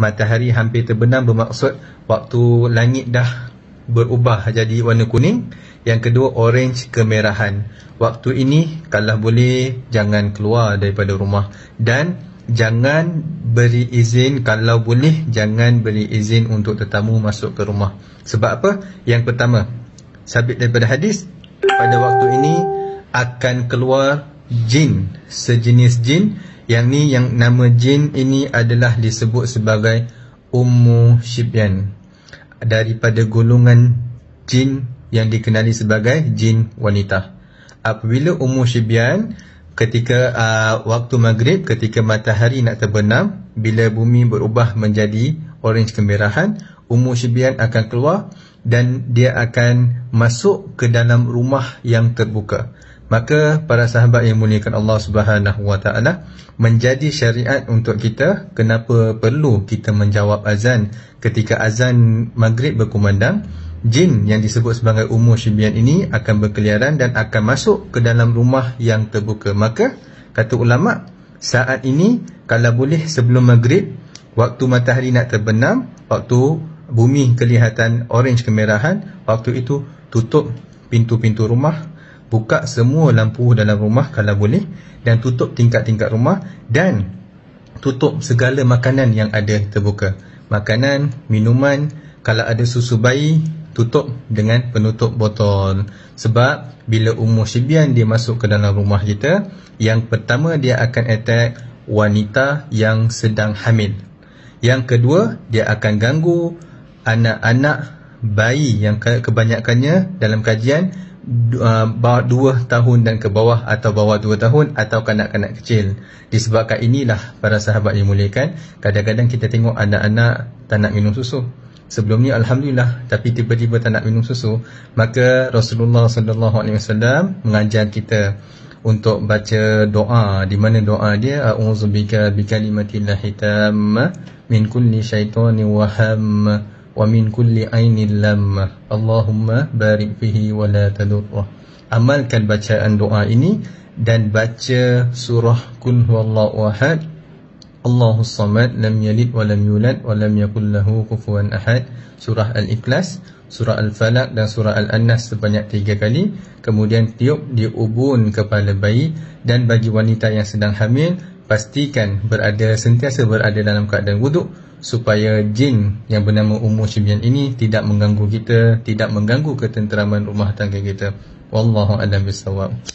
matahari hampir terbenam bermaksud waktu langit dah berubah jadi warna kuning. Yang kedua, orange kemerahan. Waktu ini, kalau boleh, jangan keluar daripada rumah. Dan jangan beri izin, kalau boleh, jangan beri izin untuk tetamu masuk ke rumah. Sebab apa? Yang pertama, sabit daripada hadis, pada waktu ini akan keluar jin sejenis jin yang ni yang nama jin ini adalah disebut sebagai ummu syibyan daripada golongan jin yang dikenali sebagai jin wanita apabila ummu syibyan ketika uh, waktu maghrib ketika matahari nak terbenam bila bumi berubah menjadi orange kemerahan ummu syibyan akan keluar dan dia akan masuk ke dalam rumah yang terbuka maka para sahabat yang muliakan Allah Subhanahu Wa Taala menjadi syariat untuk kita kenapa perlu kita menjawab azan ketika azan maghrib berkumandang jin yang disebut sebagai umur syibian ini akan berkeliaran dan akan masuk ke dalam rumah yang terbuka maka kata ulama saat ini kalau boleh sebelum maghrib waktu matahari nak terbenam waktu bumi kelihatan orange kemerahan waktu itu tutup pintu-pintu rumah buka semua lampu dalam rumah kalau boleh dan tutup tingkat-tingkat rumah dan tutup segala makanan yang ada terbuka. Makanan, minuman, kalau ada susu bayi, tutup dengan penutup botol. Sebab bila umur sibian dia masuk ke dalam rumah kita, yang pertama dia akan attack wanita yang sedang hamil. Yang kedua, dia akan ganggu anak-anak bayi yang kebanyakannya dalam kajian uh, 2 tahun dan ke bawah atau bawah dua tahun atau kanak-kanak kecil disebabkan inilah para sahabat yang mulia kadang-kadang kita tengok anak-anak tak nak minum susu sebelum ni alhamdulillah tapi tiba-tiba tak nak minum susu maka Rasulullah SAW mengajar kita untuk baca doa di mana doa dia auzubika bikalimatillahit tamma min kulli syaitani wa wa min kulli ainin lammah Allahumma barik fihi wa la tadurrah amalkan bacaan doa ini dan baca surah kun huwallahu ahad Allahu samad lam yalid wa lam yulad wa lam yakul lahu kufuwan ahad surah al-ikhlas surah al-falaq dan surah al-annas sebanyak tiga kali kemudian tiup di ubun kepala bayi dan bagi wanita yang sedang hamil pastikan berada sentiasa berada dalam keadaan wuduk supaya jin yang bernama Ummu Syibyan ini tidak mengganggu kita, tidak mengganggu ketenteraman rumah tangga kita. Wallahu a'lam bissawab.